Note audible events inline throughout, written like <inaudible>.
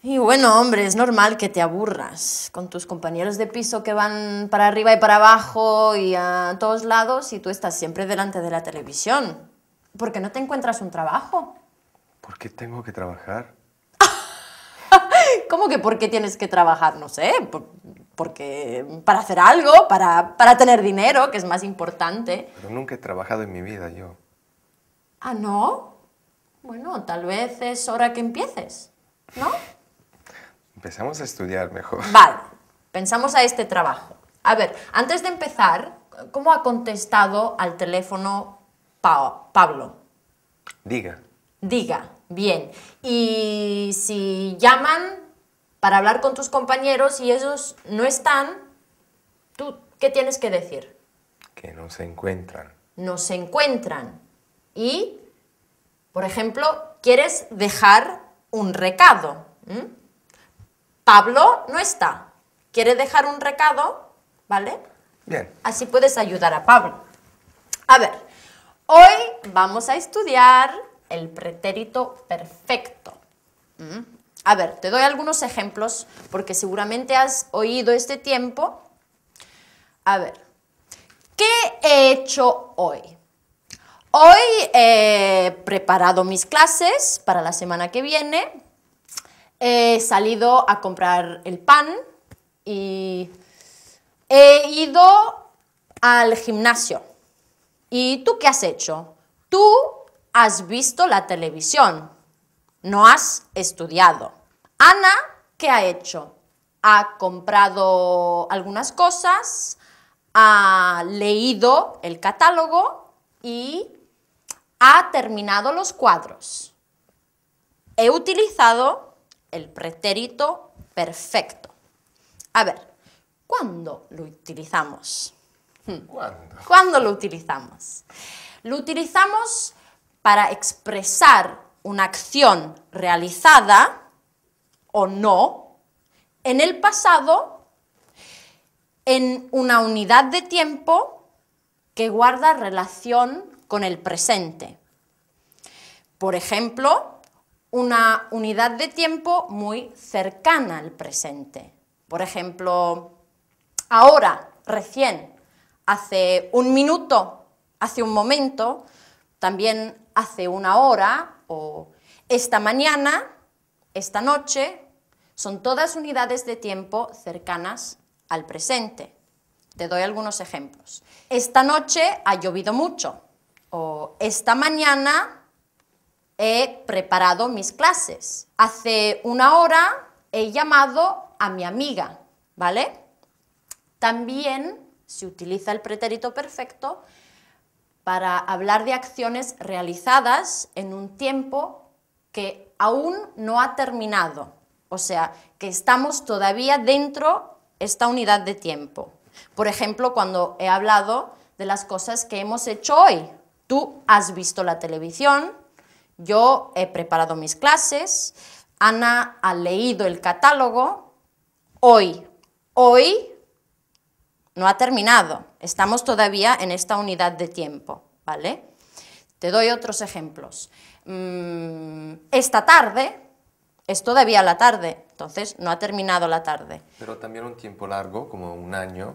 Y bueno, hombre, es normal que te aburras con tus compañeros de piso que van para arriba y para abajo y a todos lados y tú estás siempre delante de la televisión. ¿Por qué no te encuentras un trabajo? ¿Por qué tengo que trabajar? <laughs> ¿Cómo que por qué tienes que trabajar? No sé, porque para hacer algo, para, para tener dinero, que es más importante. Pero nunca he trabajado en mi vida yo. ¿Ah, no? Bueno, tal vez es hora que empieces, ¿no? Empezamos a estudiar mejor. <laughs> Vale, pensamos a este trabajo. A ver, antes de empezar, ¿cómo ha contestado al teléfono Pablo? Diga. Diga, bien. Y si llaman para hablar con tus compañeros y ellos no están, ¿tú qué tienes que decir? Que no se encuentran. No se encuentran. Y, por ejemplo, quieres dejar un recado. ¿Mm? Pablo no está. ¿Quiere dejar un recado? ¿Vale? Bien. Así puedes ayudar a Pablo. A ver, hoy vamos a estudiar el pretérito perfecto. Mm. A ver, te doy algunos ejemplos porque seguramente has oído este tiempo. A ver, ¿qué he hecho hoy? Hoy he preparado mis clases para la semana que viene, he salido a comprar el pan y he ido al gimnasio. ¿Y tú qué has hecho? Tú has visto la televisión, no has estudiado. Ana, ¿qué ha hecho? Ha comprado algunas cosas, ha leído el catálogo y ha terminado los cuadros. He utilizado el pretérito perfecto. A ver, ¿cuándo lo utilizamos? Hmm. ¿Cuándo? lo utilizamos? Lo utilizamos para expresar una acción realizada o no en el pasado en una unidad de tiempo que guarda relación con el presente. Por ejemplo, una unidad de tiempo muy cercana al presente. Por ejemplo, ahora, recién, hace un minuto, hace un momento, también hace una hora o esta mañana, esta noche, son todas unidades de tiempo cercanas al presente. Te doy algunos ejemplos. Esta noche ha llovido mucho o esta mañana he preparado mis clases. Hace una hora he llamado a mi amiga, ¿vale? También se utiliza el pretérito perfecto para hablar de acciones realizadas en un tiempo que aún no ha terminado, o sea, que estamos todavía dentro esta unidad de tiempo. Por ejemplo, cuando he hablado de las cosas que hemos hecho hoy, tú has visto la televisión, yo he preparado mis clases, Ana ha leído el catálogo, hoy, hoy no ha terminado, estamos todavía en esta unidad de tiempo, ¿vale? Te doy otros ejemplos. Mm, esta tarde es todavía la tarde, entonces no ha terminado la tarde. Pero también un tiempo largo, como un año.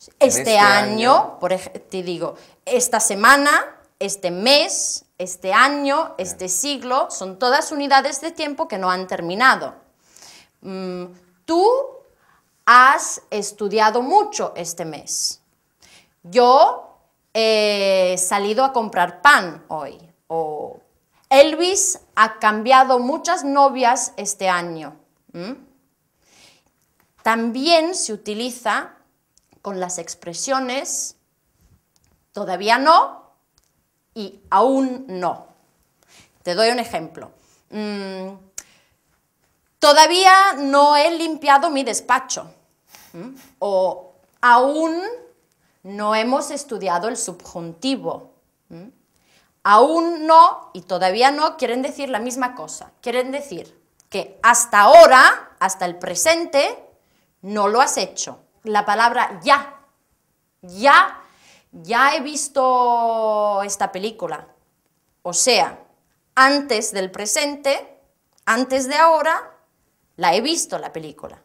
Este, este, año, por Por te digo, esta semana este mes, este año, este siglo, son todas unidades de tiempo que no han terminado. Mm, tú has estudiado mucho este mes. Yo he salido a comprar pan hoy. Elvis ha cambiado muchas novias este año. También se utiliza con las expresiones todavía no, y aún no. Te doy un ejemplo. Mm, todavía no he limpiado mi despacho. O aún no hemos estudiado el subjuntivo. Aún no y todavía no quieren decir la misma cosa. Quieren decir que hasta ahora, hasta el presente, no lo has hecho. La palabra ya, ya ya he visto esta película. O sea, antes del presente, antes de ahora, la he visto la película.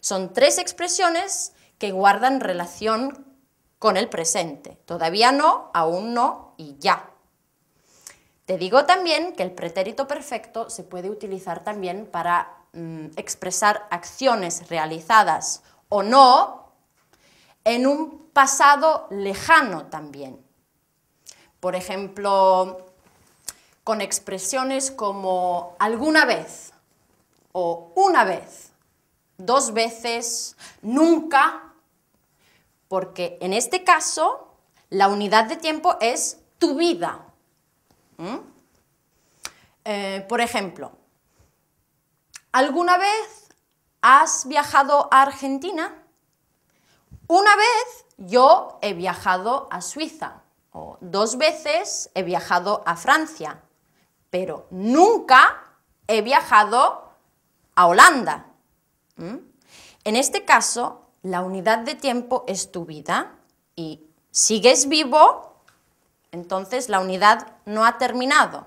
Son tres expresiones que guardan relación con el presente. Todavía no, aún no y ya. Te digo también que el pretérito perfecto se puede utilizar también para mm, expresar acciones realizadas o no en un pasado lejano también. Por ejemplo, con expresiones como alguna vez o una vez, dos veces, nunca, porque en este caso la unidad de tiempo es tu vida. ¿Mm? Eh, por ejemplo, ¿alguna vez has viajado a Argentina? Una vez yo he viajado a Suiza, o dos veces he viajado a Francia, pero nunca he viajado a Holanda. En este caso, la unidad de tiempo es tu vida y sigues vivo, entonces la unidad no ha terminado.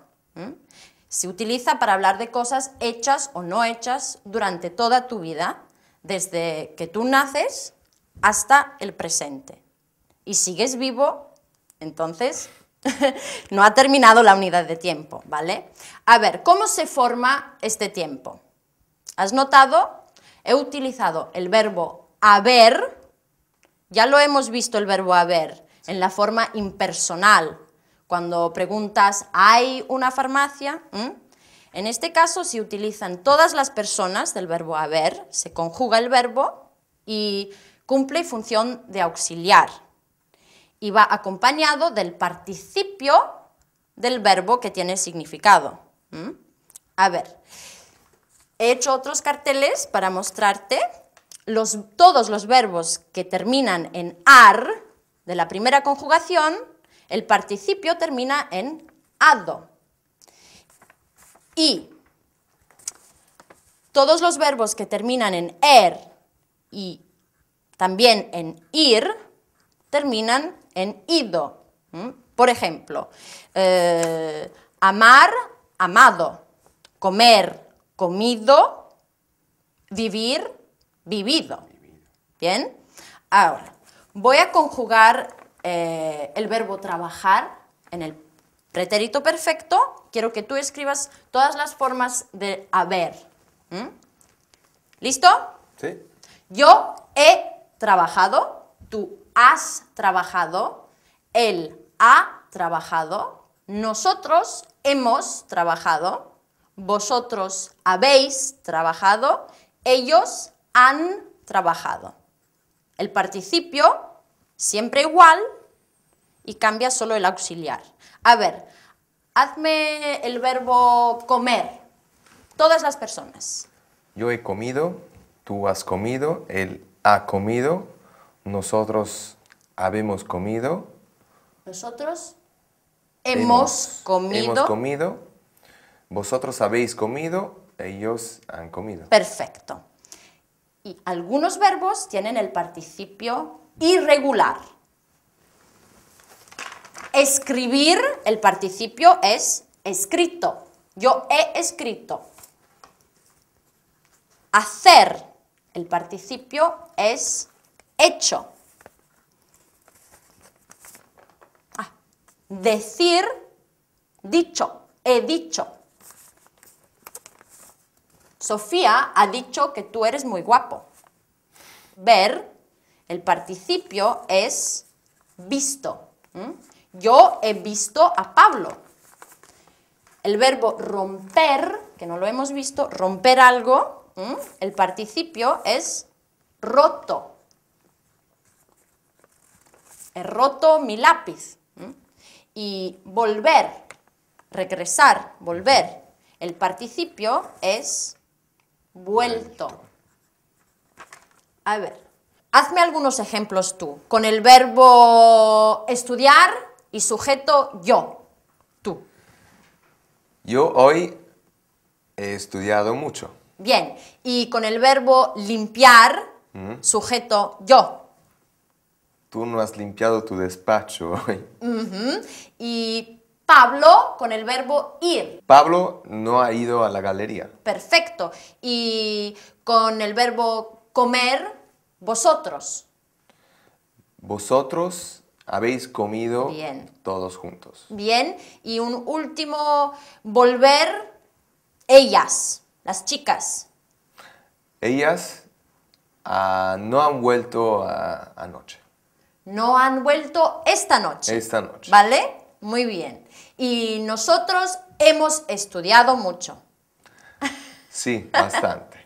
Se utiliza para hablar de cosas hechas o no hechas durante toda tu vida, desde que tú naces hasta el presente. Y sigues vivo, entonces <laughs> no ha terminado la unidad de tiempo, ¿vale? A ver, ¿cómo se forma este tiempo? ¿Has notado? He utilizado el verbo haber, ya lo hemos visto el verbo haber, en la forma impersonal. Cuando preguntas, ¿hay una farmacia? ¿Mm? En este caso, si utilizan todas las personas del verbo haber, se conjuga el verbo y cumple función de auxiliar y va acompañado del participio del verbo que tiene significado. A ver, he hecho otros carteles para mostrarte los, todos los verbos que terminan en ar de la primera conjugación, el participio termina en ado. Y todos los verbos que terminan en er y también en ir, terminan en ido. Por ejemplo, eh, amar, amado, comer, comido, vivir, vivido. Bien, ahora voy a conjugar eh, el verbo trabajar en el pretérito perfecto. Quiero que tú escribas todas las formas de haber. ¿Listo? Sí. Yo he trabajado, tú has trabajado, él ha trabajado, nosotros hemos trabajado, vosotros habéis trabajado, ellos han trabajado. El participio siempre igual y cambia solo el auxiliar. A ver, hazme el verbo comer. Todas las personas. Yo he comido, tú has comido, él ha comido, nosotros habemos comido. Nosotros hemos, Hemos comido. Vosotros habéis comido, ellos han comido. Perfecto. Y algunos verbos tienen el participio irregular. Escribir, el participio es escrito. Yo he escrito. Hacer, el participio es hecho. Ah, decir, dicho, he dicho. Sofía ha dicho que tú eres muy guapo. Ver, el participio es visto. Yo he visto a Pablo. El verbo romper, que no lo hemos visto, romper algo, el participio es roto. He roto mi lápiz. Y volver, regresar, volver. El participio es vuelto. A ver, hazme algunos ejemplos tú, con el verbo estudiar y sujeto yo, tú. Yo hoy he estudiado mucho. Bien, y con el verbo limpiar, sujeto yo. Tú no has limpiado tu despacho <laughs> hoy. Y Pablo con el verbo ir. Pablo no ha ido a la galería. Perfecto. Y con el verbo comer, vosotros. Vosotros habéis comido Bien. todos juntos. Bien. Y un último, volver, ellas. Las chicas. Ellas ah, no han vuelto anoche. No han vuelto esta noche. Esta noche. ¿Vale? Muy bien. Y nosotros hemos estudiado mucho. Sí, bastante.